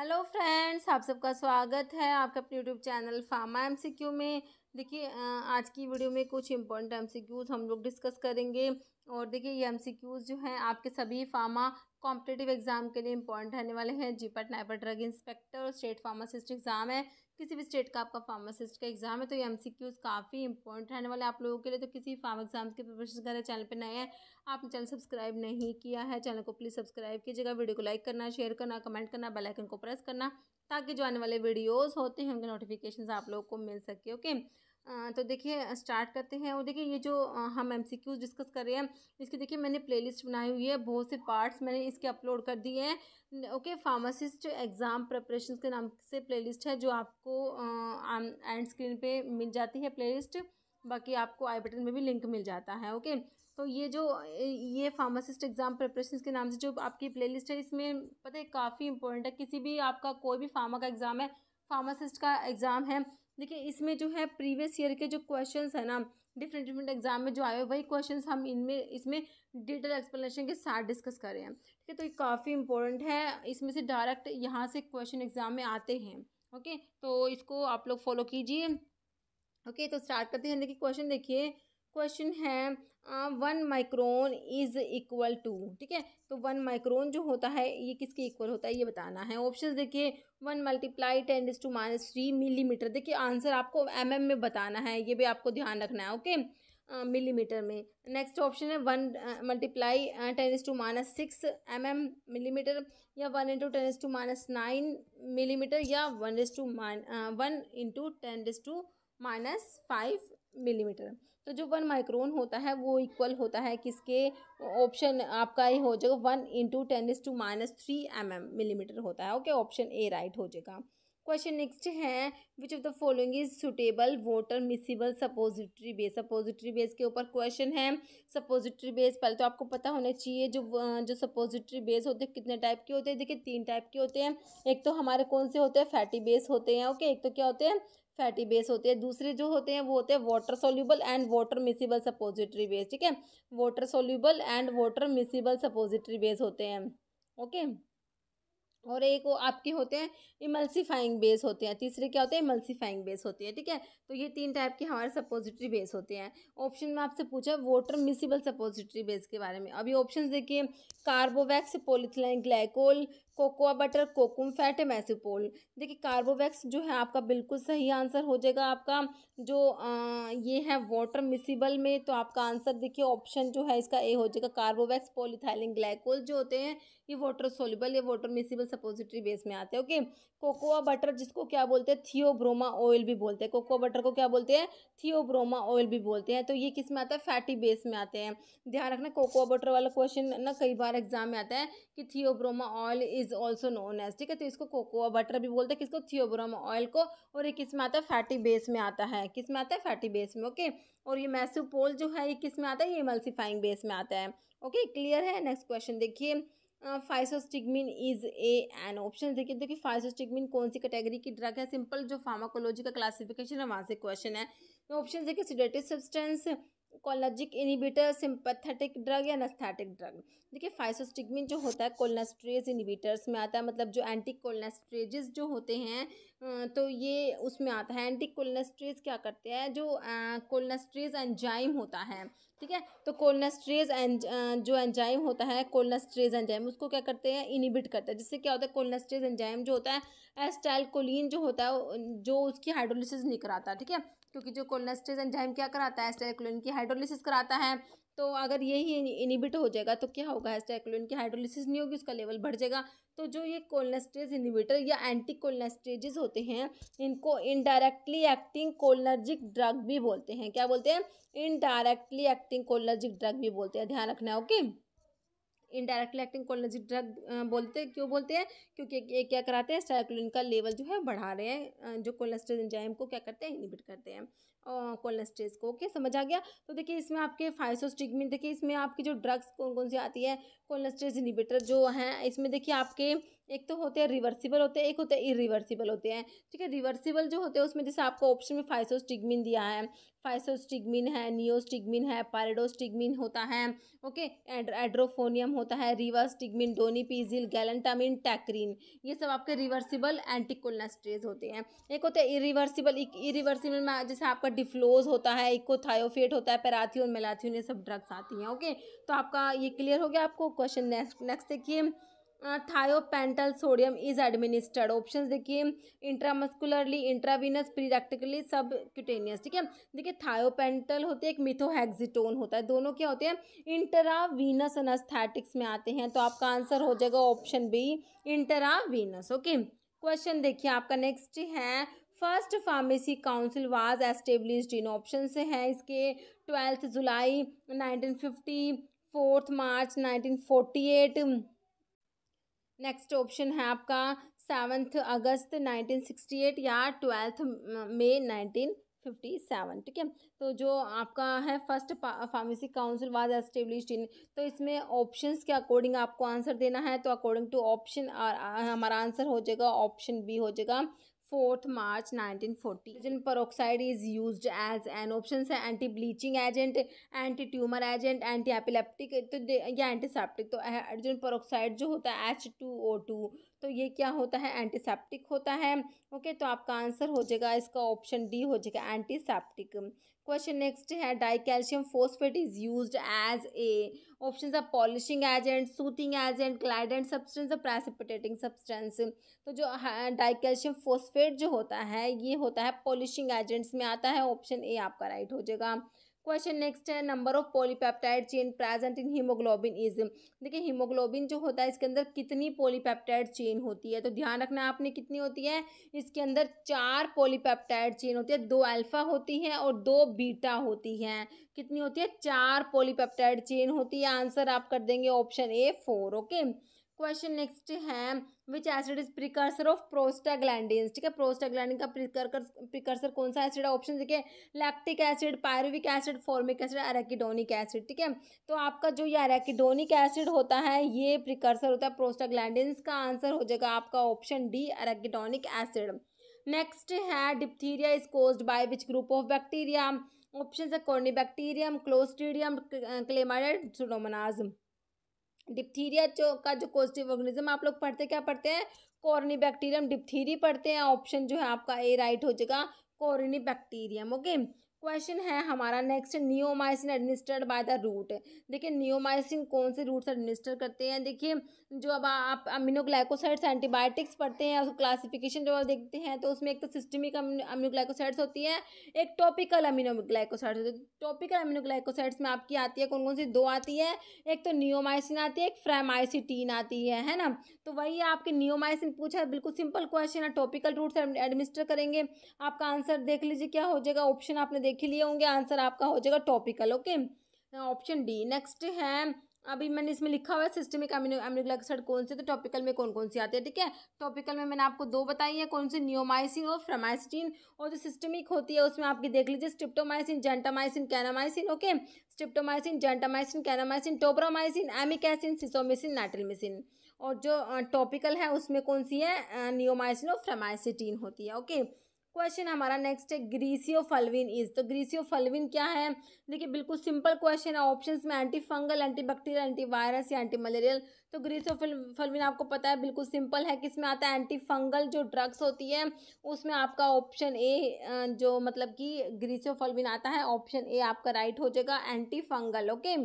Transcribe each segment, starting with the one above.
Hello friends आप सबका स्वागत है आपका अपने यूट्यूब चैनल फार्मा एमसीक्यू में देखिए आज की वीडियो में कुछ इम्पोर्टेंट एमसीक्यूज़ हम लोग डिस्कस करेंगे और देखिए ये एमसीक्यूज़ जो हैं आपके सभी फार्मा कॉम्पिटेटिव एग्ज़ाम के लिए इम्पोर्टेंट रहने वाले हैं जीपट नाइपर ड्रग इंस्पेक्टर और स्टेट फार्मासिस्ट एग्ज़ाम है किसी भी स्टेट का आपका फार्मासिस्ट का एग्जाम है तो ये एम काफ़ी इंपॉर्टेंट रहने वाले आप लोगों के लिए तो किसी फार्म एग्जाम्स की प्रिपरेशन कर रहे चैनल पर नए हैं आपने चैनल सब्सक्राइब नहीं किया है चैनल को प्लीज़ सब्सक्राइब कीजिएगा वीडियो को लाइक करना शेयर करना कमेंट करना बेलाइकन को प्रेस करना ताकि जो आने वाले वीडियोज़ होते हैं उनके नोटिफिकेशन आप लोगों को मिल सके ओके तो देखिए स्टार्ट करते हैं और देखिए ये जो हम एम सी क्यूज़ डिस्कस कर रहे हैं इसकी देखिए मैंने प्लेलिस्ट बनाई हुई है बहुत से पार्ट्स मैंने इसके अपलोड कर दिए हैं ओके फार्मासिस्ट एग्ज़ाम प्रपरेशन के नाम से प्लेलिस्ट है जो आपको एंड स्क्रीन पे मिल जाती है प्लेलिस्ट बाकी आपको आई बटन में भी लिंक मिल जाता है ओके तो ये जो ये फार्मासिस्ट एग्ज़ाम प्रपरेशन के नाम से जो आपकी लिस्ट है इसमें पता है काफ़ी इंपॉर्टेंट है किसी भी आपका कोई भी फार्मा का एग्ज़ाम है फार्मासिस्ट का एग्ज़ाम है देखिए इसमें जो है प्रीवियस ईयर के जो क्वेश्चंस है ना डिफरेंट डिफरेंट एग्जाम में जो आए वही क्वेश्चंस हम इनमें इसमें डिटेल एक्सप्लेनेशन के साथ डिस्कस कर रहे हैं ठीक है तो ये काफ़ी इंपॉर्टेंट है इसमें से डायरेक्ट यहाँ से क्वेश्चन एग्जाम में आते हैं ओके तो इसको आप लोग फॉलो कीजिए ओके तो स्टार्ट करते हैं देखिए क्वेश्चन देखिए क्वेश्चन है one micron is equal to ठीक है तो वन माइक्रोन जो होता है ये किसके इक्वल होता है ये बताना है ऑप्शन देखिए one multiply ten is to minus three millimetre देखिए आंसर आपको एम mm में बताना है ये भी आपको ध्यान रखना है ओके मिलीमीटर में नेक्स्ट ऑप्शन है one multiply ten is to minus six M M millimetre या one into ten is to minus nine millimetre या one is to one into ten is to minus five millimetre तो जो one micron होता है वो equal होता है किसके ऑप्शन आपका ये हो जाएगा one into ten is to minus three M M millimetre होता है ओके ऑप्शन ए राइट हो जाएगा क्वेश्चन नेक्स्ट है which of the following is suitable water miscible suppository base suppository base के ऊपर क्वेश्चन है सपोजिटरी बेस पहले तो आपको पता होना चाहिए जो जो सपोजिटरी बेस होते हैं कितने टाइप के होते हैं देखिए तीन टाइप के होते हैं एक तो हमारे कौन से होते हैं फैटी बेस होते हैं ओके एक तो क्या होते हैं फैटी बेस होते हैं दूसरे जो होते हैं वो होते हैं water soluble and water miscible suppository base ठीक है water soluble and water miscible suppository base होते हैं ओके और एक वो आपके होते हैं इमल्सीफाइंग बेस होते हैं तीसरे क्या होते हैं इमल्सिफाइंग बेस होती है ठीक है तो ये तीन टाइप के हमारे सपोजिटरी बेस होते हैं ऑप्शन में आपसे पूछा वाटर मिसिबल सपोजिटरी बेस के बारे में अभी ऑप्शन देखिए carbowax polyethylene glycol cocoa butter kokum fat Massupol देखिए कार्बोवैक्स जो है आपका बिल्कुल सही आंसर हो जाएगा आपका जो आ, ये है वाटर मिसिबल में तो आपका आंसर देखिए ऑप्शन जो है इसका ए हो जाएगा कार्बोवैक्स पोलिथाइलिन ग्लाइकोल जो होते हैं ये वाटर सोलिबल या वाटर मिसिबल सपोजिटरी बेस में आते हैं ओके कोकोआ बटर जिसको क्या बोलते हैं थियोब्रोमा ऑयल भी बोलते हैं कोकोआ बटर को क्या बोलते हैं थियोब्रोमा ऑयल भी बोलते हैं तो ये किस में आता है फैटी बेस में आते हैं ध्यान रखना कोकोआ बटर वाला क्वेश्चन ना कई बार एग्जाम में आता है कि theobroma oil is is also known as ठीक है तो इसको कोकोआ बटर भी बोलते हैं किसको थियोब्रम ऑयल को और ये किस में आता है फैटी बेस में आता है किस में आता है फैटी बेस में ओके और ये मैसूपोल जो है ये किस में आता है ये मल्सीफाइंग बेस में आता है ओके क्लियर है नेक्स्ट क्वेश्चन देखिए physostigmine is a an option देखिए देखिए फाइसोस्टिगमिन कौन सी कैटेगरी की ड्रग है सिंपल जो फार्माकोलॉजी का क्लासिफिकेशन है वहाँ से क्वेश्चन है तो ऑप्शन देखिए sedative substance cholinergic inhibitor sympathetic drug या नस्थेटिक ड्रग देखिए फाइसोस्टिगमिन जो होता है कोलनास्ट्रेज इनिबिटर्स में आता है मतलब जो एंटी कोलनास्ट्रेजेस जो होते हैं तो ये उसमें आता है एंटी कोलनेस्ट्रेज क्या करते हैं जो कोलनास्ट्रेज एंजाइम होता है ठीक है तो एंज जो एंजाइम होता है कोलनास्ट्रेज एंजाइम उसको क्या करते हैं इनिबिट करते हैं जिससे क्या होता है कोलनेस्ट्रेज एंजाइम जो होता है एस्टाइल कोलिन जो होता है जो उसकी निकल नहीं कराता ठीक है क्योंकि जो कोलेस्ट्रेज एंजाइम क्या कराता है एस्टेक्लोन की हाइड्रोलिसिस कराता है तो अगर यही इनिबिट हो जाएगा तो क्या होगा एस्टेक्लोन की हाइड्रोलिसिस नहीं होगी उसका लेवल बढ़ जाएगा तो जो ये कोलनेस्टेज इनिबिटर या एंटी कोलनेस्टेजेस होते हैं इनको इनडायरेक्टली एक्टिंग कोलनर्जिक ड्रग भी बोलते हैं क्या बोलते हैं इनडायरेक्टली एक्टिंग कोलनर्जिक ड्रग भी बोलते हैं ध्यान रखना okay okay? Indirectly acting cholinergic drug बोलते क्यों बोलते हैं क्योंकि ये क्या कराते हैं साइक्लिन का लेवल जो है बढ़ा रहे हैं जो कोलेस्ट्रेज एंजाइम को क्या करते हैं इनिबिट करते हैं कोलेस्ट्रेज को ओके समझ आ गया तो देखिए इसमें आपके फाइसोस्टिगमिन देखिए इसमें आपकी जो ड्रग्स कौन कौन सी आती है कोलेस्ट्रेज इनिबिटर जो हैं इसमें देखिए आपके एक तो होते हैं रिवर्सिबल होते हैं एक होते हैं इरिवर्सिबल होते हैं ठीक है रिवर्सिबल जो होते हैं उसमें जैसे आपको ऑप्शन में फाइसोस्टिगमिन दिया है फाइसोस्टिगमिन है नियोस्टिगमिन है पैरेडोस्टिगमिन होता है ओके एड्रोफोनियम होता है रिवर्सटिगमिन डोनीपीजिल गैलेंटामिन टैक्रीन ये सब आपके रिवर्सिबल एंटिकोलनास्ट्रेज होते हैं एक होते हैं इरिवर्सिबल इरिवर्सिबल में जैसे आपका डिफ्लोज होता है इकोथायोफेट होता है पैराथियोन मेलाथियोन ये सब ड्रग्स आती हैं ओके तो आपका ये क्लियर हो गया आपको क्वेश्चन नेक्स्ट नेक्स्ट देखिए thiopental sodium is administered option देखिए intramuscularly intravenous prerectally subcutaneous ठीक है देखिए थायोपेंटल होते हैं एक मिथोहैक्जिटोन होता है दोनों क्या होते हैं इंटरावीनस अनस्थेटिक्स में आते हैं तो आपका आंसर हो जाएगा option B intravenous okay question देखिए आपका नेक्स्ट है first pharmacy council was established in option से है इसके twelfth July nineteen fifty fourth March nineteen forty eight next option है आपका सेवन्थ अगस्त 1968 या ट्वेल्थ मई 1957 ठीक है तो जो आपका है first pharmacy council was establish in तो इसमें ऑप्शंस के अकॉर्डिंग आपको आंसर देना है तो अकॉर्डिंग टू ऑप्शन हमारा आंसर हो जाएगा ऑप्शन बी हो जाएगा fourth March 1940 hydrogen peroxide is use as an option है anti bleaching agent anti tumour agent anti epileptic तो या एंटीसेप्टिक तो हाइड्रोजन परोक्साइड जो होता है एच टू ओ टू तो ये क्या होता है एंटीसेप्टिक होता है ओके तो आपका आंसर हो जाएगा इसका ऑप्शन डी हो जाएगा एंटीसेप्टिक क्वेश्चन नेक्स्ट है dicalcium phosphate is use as a option है पॉलिशिंग एजेंट सूथिंग एजेंट क्लाइडेंट सब्सटेंस और प्रेसिपिटेटिंग सब्सटेंस तो जो डाई कैल्शियम फोस्फेट जो होता है ये होता है पॉलिशिंग एजेंट्स में आता है ऑप्शन ए आपका राइट हो जाएगा क्वेश्चन नेक्स्ट है number of polypeptide chain present in haemoglobin is देखिए हीमोग्लोबिन जो होता है इसके अंदर कितनी पॉलीपेप्टाइड चेन होती है तो ध्यान रखना आपने कितनी होती है इसके अंदर चार पॉलीपेप्टाइड चेन होती है दो अल्फा होती है और दो बीटा होती है कितनी होती है चार पॉलीपेप्टाइड चेन होती है आंसर आप कर देंगे option A four okay okay? Question next है which acid is precursor of prostaglandin ठीक है प्रोस्टाग्लैंडिन का प्रिकर्सर कौन सा एसिड है ऑप्शन देखिए lactic acid pyruvic acid formic acid arachidonic acid ठीक है तो आपका जो ये अरेकिडोनिक एसिड होता है ये प्रिकर्सर होता है प्रोस्टाग्लैंडिन का आंसर हो जाएगा आपका option D arachidonic acid next है diphtheria is caused by which group of bacteria option है corynebacterium clostridium chlamydia pseudomonas diphtheria जो का जो पॉजिटिव ऑर्गेनिज्म आप लोग पढ़ते क्या पढ़ते हैं कॉर्नी बैक्टीरियम डिप्थीरी पढ़ते हैं ऑप्शन जो है आपका ए राइट हो जाएगा कॉर्नी बैक्टीरियम ओके क्वेश्चन है हमारा next neomycin administered by the route देखिए नियोमाइसिन कौन से रूट से एडमिनिस्टर करते हैं देखिए जो अब आप अमिनोग्लाइकोसाइड्स एंटीबायोटिक्स पढ़ते हैं उसको क्लासिफिकेशन जो देखते हैं तो उसमें एक तो सिस्टमिक अमिनोग्लाइकोसाइड्स होती है एक टॉपिकल अमिनोग्लाइकोसाइड्स होती है टॉपिकल अमिनोग्लाइकोसाइड्स में आपकी आती है कौन कौन सी दो आती है एक तो नियोमाइसिन आती है एक फ्रेमाइसिटीन आती है है ना तो वही आपके नियोमाइसिन पूछा है बिल्कुल सिंपल क्वेश्चन है टॉपिकल रूट से एडमिनिस्टर करेंगे आपका आंसर देख लीजिए क्या हो जाएगा ऑप्शन आपने देख लिख लिए होंगे आंसर आपका हो जाएगा topical okay option D next है अभी मैंने इसमें लिखा हुआ है सिस्टमिक अमीनो अमीनोग्लाइकोसाइड कौन से तो टॉपिकल में कौन कौन सी आते हैं ठीक है टॉपिकल में मैंने आपको दो बताई है कौन से नियोमाइसिन और फ्रामाइसिन और जो सिस्टमिक होती है उसमें आपकी देख लीजिए streptomycin gentamicin kanamycin okay streptomycin gentamicin kanamycin tobramycin amikacin sisomicin netilmicin और जो टॉपिकल है उसमें कौन सी है नियोमाइसिन और फ्रामाइसिटीन होती है ओके क्वेश्चन हमारा नेक्स्ट है ग्रीसियो फलविन इज तो ग्रीसियो फलविन क्या है देखिए बिल्कुल सिंपल क्वेश्चन है ऑप्शंस में anti fungal anti bacterial anti virus या एंटी मलेरियल तो ग्रीसियो फलविन आपको पता है बिल्कुल सिंपल है किसमें आता है एंटी फंगल जो ड्रग्स होती है उसमें आपका ऑप्शन ए जो मतलब कि ग्रीसियो फलविन आता है ऑप्शन ए आपका राइट हो जाएगा एंटी फंगल ओके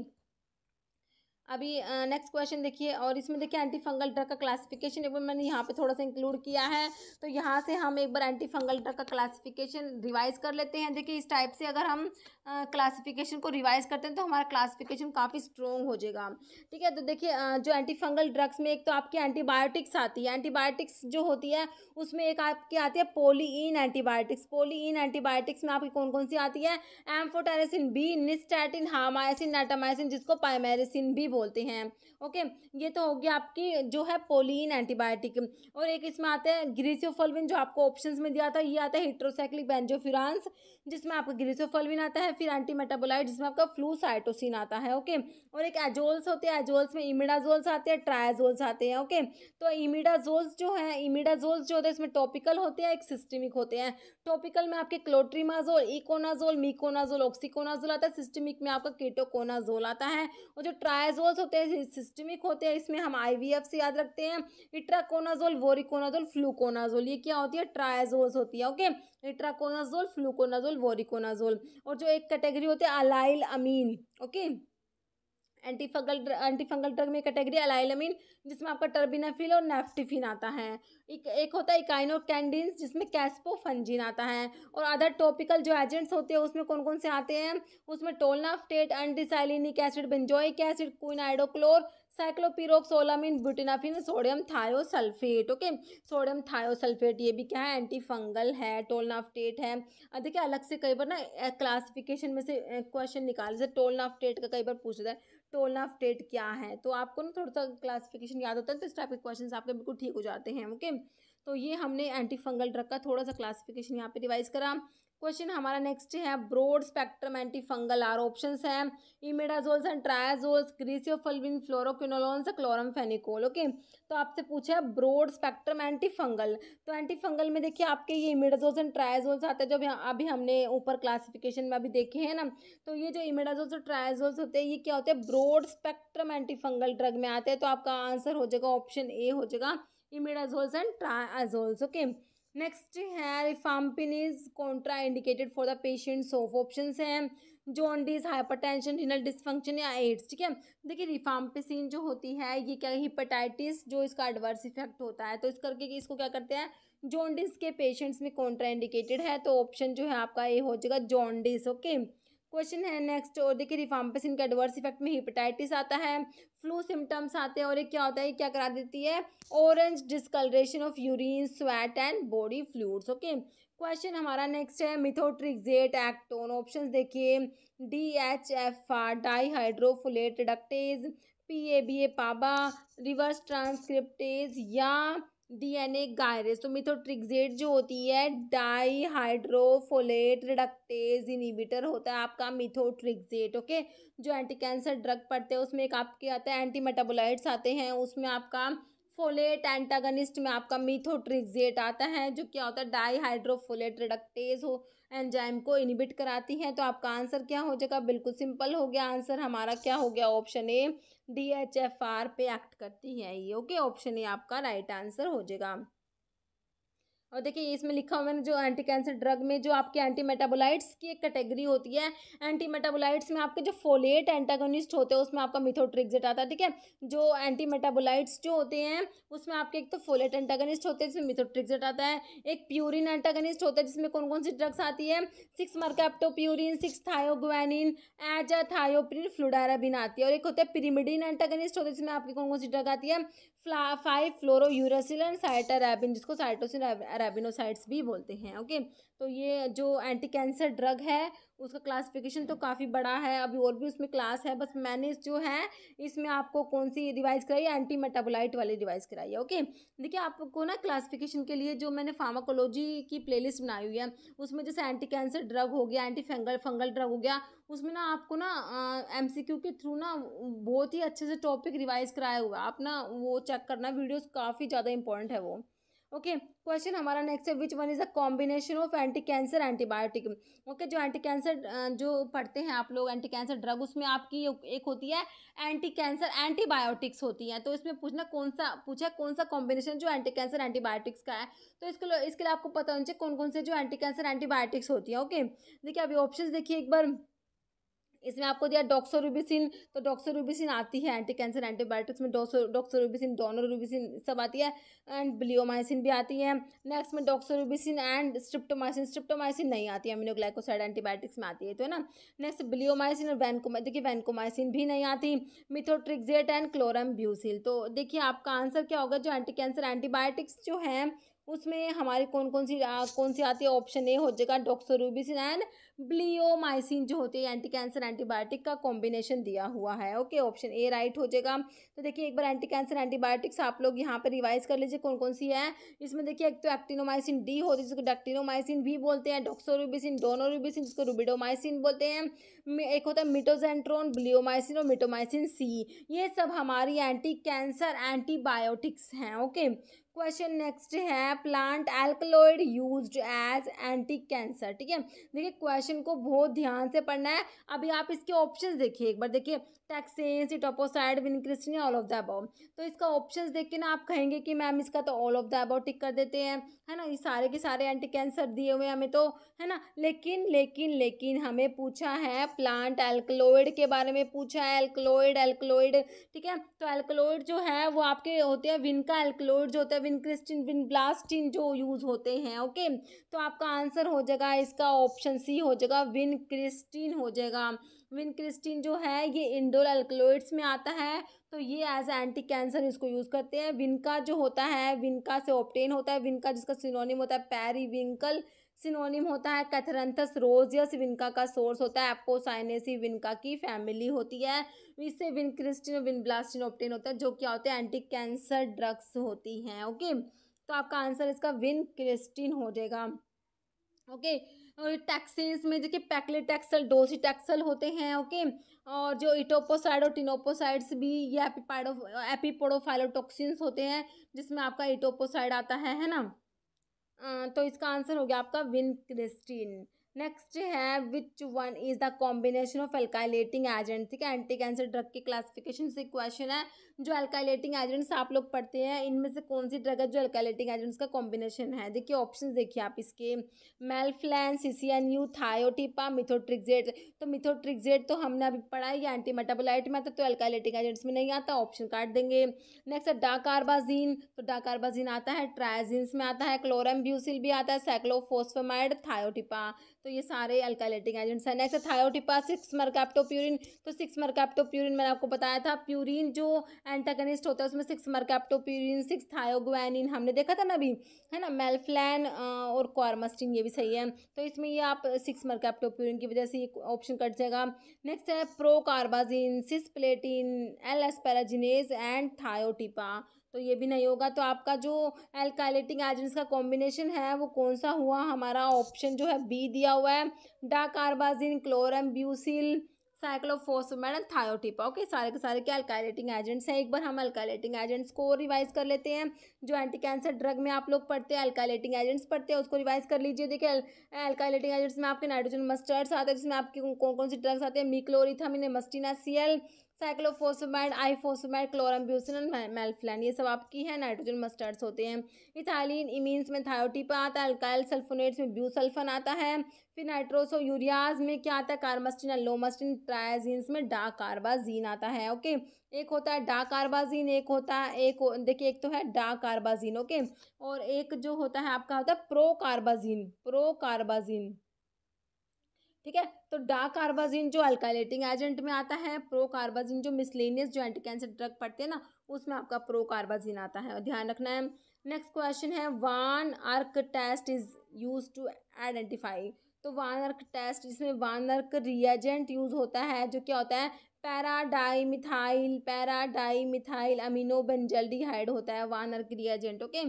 अभी नेक्स्ट क्वेश्चन देखिए और इसमें देखिए एंटी फंगल ड्रग का क्लासिफिकेशन एक बार मैंने यहाँ पे थोड़ा सा इंक्लूड किया है तो यहाँ से हम एक बार एंटी फंगल ड्रग का क्लासिफिकेशन रिवाइज कर लेते हैं देखिए इस टाइप से अगर हम क्लासिफिकेशन को रिवाइज करते हैं तो हमारा क्लासिफिकेशन काफ़ी स्ट्रॉन्ग हो जाएगा ठीक है तो देखिए जो एंटी फंगल ड्रग्स में एक तो आपकी एंटीबायोटिक्स आती है एंटीबायोटिक्स जो होती है उसमें एक आपकी आती है पोलिन एंटीबायोटिक्स पोलिन एंटीबायोटिक्स में आपकी कौन कौन सी आती है amphotericin B nystatin hamycin natamycin जिसको पायमेरिसिन भी बोलते हैं ओके ये तो होगी आपकी जो है पोलिन एंटीबायोटिक और एक इसमें आता है ग्रीसियोफलविन जो आपको ऑप्शन में दिया था ये आता है हिट्रोसाइक्लिक बेंजोफ्यूरांस जिसमें आपका ग्रीसियोफलविन आता है है फिर एंटी मेटाबोलाइट जिसमें आपका फ्लू साइटोसिन आता है ओके और एक एजोल्स होते हैं एजोल्स में इमिडाजोल्स आते हैं ट्रायाजोल्स आते हैं ओके तो इमिडाजोल्स जो है इमिडाजोल्स जो होते हैं इसमें टॉपिकल होते हैं एक सिस्टमिक होते हैं टॉपिकल में आपके क्लोट्रीमाजोल इकोनाजोल मिकोनाजोल ऑक्सीकोनाजोल आता है सिस्टमिक में आपका कीटोकोनाजोल आता है और जो ट्रायाजोल्स होते हैं सिस्टमिक होते हैं इसमें हम आई से याद रखते हैं इट्राकोनाजोल वोरिकोनाजोल फ्लूकोनाजोल ये क्या होती है ट्रायाजोल्स होती है ओके निट्राकोनाजोल फ्लूकोनाजोल वोरिकोनाजोल और जो एक कैटेगरी होती है allyl amine okay antifungal antifungal drug में कैटेगरी अलाइलमिन जिसमें आपका टर्बिनाफिल और नेफ्टिफिन आता है एक एक होता है इकाइनो कैंडिन्स जिसमें कैस्पोफंजिन आता है और अदर टॉपिकल जो एजेंट्स होते हैं उसमें कौन कौन से आते हैं उसमें tolnaftate undecylenic acid benzoic acid quiniodochlor ciclopirox olamine butenafine sodium thiosulfate okay sodium thiosulfate ये भी क्या है एंटीफंगल है टोलनाफ्टेट है देखिए अलग से कई बार ना क्लासिफिकेशन में से क्वेश्चन eh, निकाल जैसे टोलनाफ्टेट का कई बार पूछता है टोल ऑफ डेट क्या है तो आपको ना थोड़ा सा क्लासिफिकेशन याद होता है तो इस टाइप के क्वेश्चन आपके बिल्कुल ठीक हो जाते हैं ओके तो ये हमने एंटी फंगल ड्रग का थोड़ा सा क्लासिफिकेशन यहाँ पे रिवाइज करा क्वेश्चन हमारा नेक्स्ट है broad spectrum anti fungal are option है imidazoles and triazoles griseofulvin fluoroquinolones chloramphenicol okay तो आपसे पूछा है ब्रोड स्पेक्ट्रम एंटी फंगल तो एंटी फंगल में देखिए आपके ये इमेडाजोल्स एंड ट्रायाजोल्स आते हैं जो अभी हमने ऊपर क्लासिफिकेशन में अभी देखे हैं ना तो ये जो इमेडाजोल्स और ट्रायाजोल्स होते हैं ये क्या होते हैं broad spectrum anti fungal drug में आते हैं तो आपका आंसर हो जाएगा ऑप्शन ए हो जाएगा imidazoles and triazoles okay okay? Next है rifampin is contraindicated for the patients of option हैं जॉन्डिस टेंशन रिनल डिसफंक्शन या एड्स ठीक है देखिए रिफाम्पिसिन जो होती है ये क्या हिपेटाइटिस जो इसका एडवर्स इफेक्ट होता है तो इस करके इसको क्या करते हैं जॉन्डिस के पेशेंट्स में कॉन्ट्रा इंडिकेटेड है तो ऑप्शन जो है आपका ये हो जाएगा जॉन्डिस ओके okay? क्वेश्चन है नेक्स्ट और देखिए रिफाम्पेसिन का एडवर्स इफेक्ट में हिपेटाइटिस आता है फ्लू सिम्टम्स आते हैं और ये क्या होता है क्या करा देती है orange discolouration of urine sweat and body fluids okay question हमारा नेक्स्ट है मिथोट्रिक्जेट एक्टोन ऑप्शन देखिए D H F R dihydrofolate reductase P A B A PABA reverse transcriptase या डीएनए गायरस तो मिथोट्रिक्जेट जो होती है डाईहाइड्रोफोलेट रिडक्टेज इनिबिटर होता है आपका मिथोट्रिक्जेट ओके जो एंटी कैंसर ड्रग पड़ते हैं उसमें एक आपके आता है एंटी मेटाबोलाइट्स आते हैं उसमें आपका फोलेट एंटागनिस्ट में आपका मिथोट्रिक्जेट आता है जो क्या होता है डाईहाइड्रोफोलेट रिडक्टेज हो एंजाइम को इनिबिट कराती हैं तो आपका आंसर क्या हो जाएगा बिल्कुल सिंपल हो गया आंसर हमारा क्या हो गया option A D H F R पे एक्ट करती है ये ओके ऑप्शन ए आपका राइट आंसर हो जाएगा और देखिए इसमें लिखा हुआ मैंने जो एंटी कैंसर ड्रग में जो आपके एंटी मेटाबोलाइट्स की एक कैटेगरी होती है एंटी मेटाबोलाइट्स में आपके जो फोलेट एंटागोनिस्ट होते हैं उसमें आपका मिथोट्रिक्ज आता है ठीक है जो एंटी मेटाबोलाइट्स जो होते हैं उसमें आपके एक तो फोलेट एंटागोनिस्ट होते हैं जिसमें मिथोट्रिक्ज आता है एक प्यूरिन एंटागोनिस्ट होता है जिसमें कौन कौन सी ड्रग्स आती है सिक्स मरकैप्टोप्यूरिन सिक्स थायोग्वैनिन थायोप्रिन फ्लूडाराबिन आती है और एक होता है पिरीमिडिन एंटागनिस्ट होते हैं जिसमें आपकी कौन कौन सी ड्रग आती है फ्ला five fluorouracil and cytarabine जिसको साइटोसिन अराबिनोसाइड्स भी बोलते हैं ओके तो ये जो एंटी कैंसर ड्रग है उसका क्लासिफिकेशन तो काफ़ी बड़ा है अभी और भी उसमें क्लास है बस मैंने जो है इसमें आपको कौन सी डिवाइस कराई एंटी मेटाबोलाइट वाली डिवाइस कराई है ओके देखिए आपको ना क्लासिफिकेशन के लिए जो मैंने फार्माकोलॉजी की प्लेलिस्ट बनाई हुई है उसमें जैसे एंटी कैंसर ड्रग हो गया एंटी फंगल फंगल ड्रग हो गया उसमें ना आपको ना एम के थ्रू ना बहुत ही अच्छे से टॉपिक रिवाइज कराया हुआ आप ना वो चेक करना वीडियोज काफ़ी ज़्यादा इंपॉर्टेंट है वो ओके क्वेश्चन हमारा नेक्स्ट है which one is a combination of anti cancer antibiotic okay जो एंटी कैंसर जो पढ़ते हैं आप लोग एंटी कैंसर ड्रग उसमें आपकी एक होती है एंटी कैंसर एंटीबायोटिक्स होती हैं तो इसमें पूछना कौन सा पूछा कौन सा कॉम्बिनेशन जो एंटी कैंसर एंटीबायोटिक्स का है तो इसके लिए इसके लिए आपको पता होना चाहिए कौन कौन से जो एंटी कैंसर एंटीबायोटिक्स होती है ओके देखिए अभी ऑप्शन देखिए एक बार इसमें आपको दिया डॉक्सोरूबिसिन तो डॉक्सोरूबिसिन आती है एंटी कैंसर एंटीबायोटिक्स में डॉक्सो डॉक्सोरूबिसिन डोनोरूबिसिन सब आती है एंड ब्लियोमाइसिन भी आती है नेक्स्ट में डॉक्सोरूबिसिन एंड स्ट्रिप्टोमाइसिन स्ट्रिप्टोमाइसिन नहीं आती है मिनोग्लाइकोसाइड एंटीबायोटिक्स में आती है तो है ना नेक्स्ट ब्लियोमाइसिन और वैनकोमा देखिए वैनकोमाइसिन भी नहीं आती मिथोट्रिक्जेट एंड क्लोरम ब्यूसिल तो देखिए आपका आंसर क्या होगा जो एंटी कैंसर एंटीबायोटिक्स जो है उसमें हमारी कौन कौन सी कौन सी आती है ऑप्शन ए हो जाएगा डॉक्सोरूबिसिन एंड ब्लियोमाइसिन जो होती है एंटी कैंसर एंटीबायोटिक का कॉम्बिनेशन दिया हुआ है ओके ऑप्शन ए राइट हो जाएगा तो देखिए एक बार एंटी कैंसर एंटीबायोटिक्स आप लोग यहाँ पर रिवाइज कर लीजिए कौन कौन सी है इसमें देखिए एक तो एक्टिनोमाइसिन डी होती है जिसको डक्टिनोमाइसिन भी बोलते हैं डॉक्सोरूबिसिन डोनोरूबिसिन जिसको रूबिडोमाइसिन बोलते हैं एक होता है मिटोजेंट्रोन ब्लियोमाइसिन और मिटोमाइसिन सी ये सब हमारी एंटी कैंसर एंटीबायोटिक्स हैं ओके क्वेश्चन नेक्स्ट है plant alkaloid used as anti cancer ठीक है देखिए क्वेश्चन क्वेश्चन को बहुत ध्यान से पढ़ना है अभी आप इसके ऑप्शंस देखिए एक बार देखिए taxanes vincristine all of the above तो इसका ऑप्शन देख के ना आप कहेंगे कि मैम इसका तो all of the above tick कर देते हैं है ना ये सारे के सारे एंटी कैंसर दिए हुए हमें तो है ना लेकिन लेकिन लेकिन हमें पूछा है प्लांट एल्कलोइड के बारे में पूछा है एल्कलोइड एल्कलोइड ठीक है तो एल्कलोइड जो है वो आपके होते हैं विनका एल्कलोइड जो होता है विनक्रिस्टिन ब्लास्टिन जो यूज़ होते हैं ओके तो आपका आंसर हो जाएगा इसका ऑप्शन सी हो हो जाएगा विन क्रिस्टीन हो जाएगा विन क्रिस्टीन जो है ये इंडोर एल्कलोइड्स में आता है तो ये एज एंटी कैंसर इसको यूज़ करते हैं विनका जो होता है विनका से ऑप्टेन होता है विनका जिसका सिनोनिम होता है पैरीविंकल सिनोनिम होता है कैथरंथस रोजियस विनका का सोर्स होता है एपोसाइनेसी विनका की फैमिली होती है इससे विन क्रिस्टिन और विनब्लास्टिन ऑप्टेन होता है जो क्या होते हैं एंटी कैंसर ड्रग्स होती हैं ओके तो आपका आंसर इसका विन क्रिस्टिन हो जाएगा ओके okay, और टैक्सेस में जो कि डोसी टैक्सल होते हैं ओके और जो इटोपोसाइड और टिनोपोसाइड्स भी या एपीपाइडो एपिपोडोफाइलोटॉक्सिन्स होते हैं जिसमें आपका इटोपोसाइड आता है है ना तो इसका आंसर हो गया आपका विनक्रिस्टीन नेक्स्ट है which one is the combination of alkylating agent ठीक है एंटी कैंसर ड्रग के क्लासिफिकेशन से क्वेश्चन है जो अल्कालेटिंग एजेंट्स आप लोग पढ़ते हैं इनमें से कौन सी ड्रग है जो अल्कालेटिंग एजेंट्स का कॉम्बिनेशन है देखिए ऑप्शन देखिए आप इसके melphalan C C N U thiotepa methotrexate तो मिथोट्रिक्जेट तो हमने अभी पढ़ा है ये एंटी मेटाबोलाइट में आता तो अल्कालेटिंग एजेंट्स में नहीं आता ऑप्शन काट देंगे नेक्स्ट है डाकारबाजीन तो डाकारबाजीन आता है ट्रायजीन्स में आता है ब्यूसिल भी आता है साइक्लोफोस्फेमाइड थायोटिपा तो ये सारे अल्कालेटिंग एजेंट्स हैं नेक्स्ट थायोटिपा सिक्स मरकैप्टोप्यूरिन तो सिक्स मरकैप्टोप्यूरिन मैंने आपको बताया था प्यूरिन जो एंटागनिस्ट होता है उसमें सिक्स मरकैप्टोपीरिन सिक्स थायोग्वैनिन हमने देखा था ना अभी है ना मेलफ्लैन और कॉर्मस्टिन ये भी सही है तो इसमें ये आप सिक्स मरकैप्टोपीरिन की वजह से ये ऑप्शन कट जाएगा नेक्स्ट है procarbazine cisplatin L asparaginase and thiotepa तो ये भी नहीं होगा तो आपका जो एल्काइलेटिक एजेंट्स का कॉम्बिनेशन है वो कौन सा हुआ हमारा ऑप्शन जो है बी दिया हुआ है कार्बाजिन क्लोरम ब्यूसिल मैडम थायोटिपा ओके सारे के सारे क्या अल्काइलेटिंग एजेंट्स हैं एक बार हम अल्काइलेटिंग एजेंट्स को रिवाइज कर लेते हैं जो एंटी कैंसर ड्रग में आप लोग पढ़ते हैं अल्काइलेटिंग एजेंट्स पढ़ते हैं उसको रिवाइज कर लीजिए देखिए अल्काइलेटिंग एजेंट्स में आपके नाइट्रोजन मस्टर्ड्स आते हैं जिसमें आपके कौन कौन से ड्रग्स आते हैं मिक्लोरिथामिन मस्टिना सी एल साइक्लोफोसोमाइड आईफोसोमाइड क्लोरम्ब्यूसिन मेल्फ्लैन ये सब आपकी है नाइट्रोजन मस्टर्ड्स होते हैं इथाइलिन इमीन्स में थायोटिपा आता है अल्काइल सल्फोनेट्स में ब्यूसल्फन आता है फिर नाइट्रोसो यूरियाज में क्या आता है कार्मस्टिन एलोमस्टिन ट्रायाजीन्स में डाक कार्बाजीन आता है ओके एक होता है डाक कार्बाजीन एक होता है एक देखिए एक तो है डाक कार्बाजीन ओके और एक जो होता है आपका होता है प्रो कार्बाजीन प्रो कार्बाजीन ठीक है तो डार्क कार्बाजिन जो अल्काइलेटिंग एजेंट में आता है प्रो कार्बाजिन जो मिसलेनियस जो एंटी कैंसर ड्रग पड़ते हैं ना उसमें आपका प्रो कार्बाजिन आता है ध्यान रखना है नेक्स्ट क्वेश्चन है van Urk test is use to identify तो वान अर्क टेस्ट जिसमें वान अर्क रिएजेंट यूज होता है जो क्या होता है पैराडाईमिथाइल मिथाइल अमीनो बेंजल्डिहाइड होता है वान अर्क रिएजेंट ओके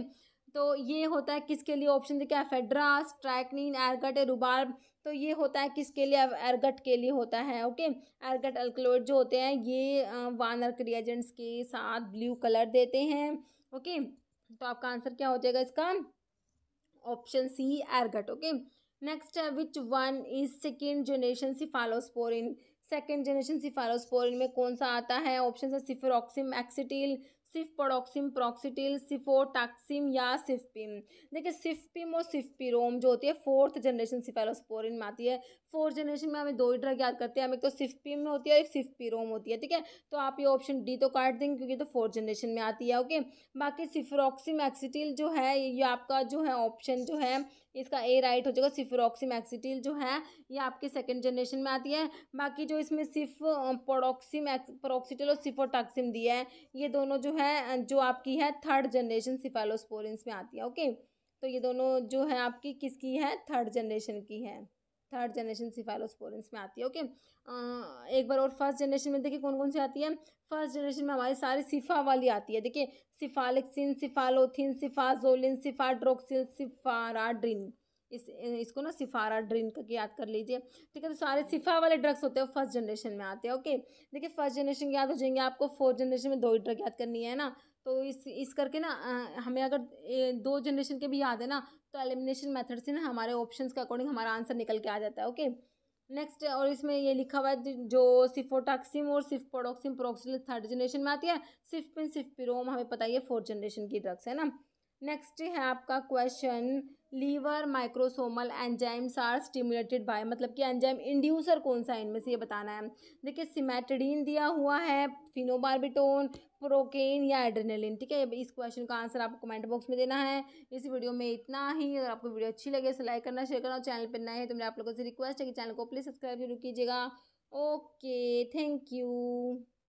तो ये होता है किसके लिए ऑप्शन देखिए एफेड्रा स्ट्रैकनिन एरगट रुबार तो ये होता है किसके लिए एरगट के लिए होता है ओके एरगट अल्कलोइड जो होते हैं ये वानर क्रियाजेंट्स के साथ ब्लू कलर देते हैं ओके तो आपका आंसर क्या हो जाएगा इसका option C ergot okay next है which one is second generation cephalosporin second generation cephalosporin में कौन सा आता है ऑप्शन है सिफेरोक्सिम एक्सिटिल सिफपडोक्सिम प्रोक्सीटिल सिफोटाक्सिम या सिफपिम देखिए सिफपिम और सिफपिरोम जो होती है फोर्थ जनरेशन सिफेलोस्पोरिन में आती है फोर्थ जनरेशन में हमें दो ही ड्रग याद करते हैं हमें एक तो सिफपिम में होती है एक सिफपिरोम होती है ठीक है तो आप ये ऑप्शन डी तो काट देंगे क्योंकि तो फोर्थ जनरेशन में आती है ओके बाकी सिफ्रोक्सिम एक्सीटिल जो है ये आपका जो है ऑप्शन जो है इसका ए राइट हो जाएगा सिफिरोक्सीमैक्सीटिल जो है ये आपकी सेकेंड जनरेशन में आती है बाकी जो इसमें सिफ पोडोक्सी प्रोक्सीटिल और सिफोटॉक्सिम दी है ये दोनों जो है जो आपकी है थर्ड जनरेशन सिफेलोस्पोरेंस में आती है ओके तो ये दोनों जो है आपकी किसकी है थर्ड जनरेशन की है थर्ड जनरेशन सिफाइलोस्पोरेंस में आती है ओके okay? एक बार और फर्स्ट जनरेशन में देखिए कौन कौन सी आती है फर्स्ट जनरेशन में हमारी सारी सिफा वाली आती है देखिए सिफालिक्सिन सिफालोथिन सिफाजोलिन सिफाड्रोक्सिन सिफाराड्रिन इस इसको ना सिफारा ड्रिन करके याद कर लीजिए ठीक है तो सारे सिफा वाले ड्रग्स होते हैं फर्स्ट जनरेशन में आते हैं ओके देखिए फर्स्ट जनरेशन याद हो जाएंगे आपको फोर्थ जनरेशन में दो ही ड्रग याद करनी है ना तो इस इस करके ना हमें अगर दो जनरेशन के भी याद है ना तो एलिमिनेशन मेथड से ना हमारे ऑप्शंस के अकॉर्डिंग हमारा आंसर निकल के आ जाता है ओके नेक्स्ट और इसमें ये लिखा हुआ है जो सिफोटाक्सिम और सिफपोडोक्सिम प्रोक्सिल थर्ड जनरेशन में आती है सिफपिन पिरोम हमें पता ही है फोर्थ जनरेशन की ड्रग्स है ना नेक्स्ट है आपका question liver microsomal enzymes are stimulated by मतलब कि एंजाइम इंड्यूसर कौन सा है इनमें से ये बताना है देखिए सिमेटडीन दिया हुआ है फिनोबारबिटोन प्रोकेन या एड्रेनलिन ठीक है इस क्वेश्चन का आंसर आपको कमेंट बॉक्स में देना है इस वीडियो में इतना ही अगर आपको वीडियो अच्छी लगे तो लाइक करना शेयर करना और चैनल पर नए हैं तो मेरे आप लोगों से रिक्वेस्ट है कि चैनल को प्लीज़ सब्सक्राइब जरूर कीजिएगा ओके थैंक यू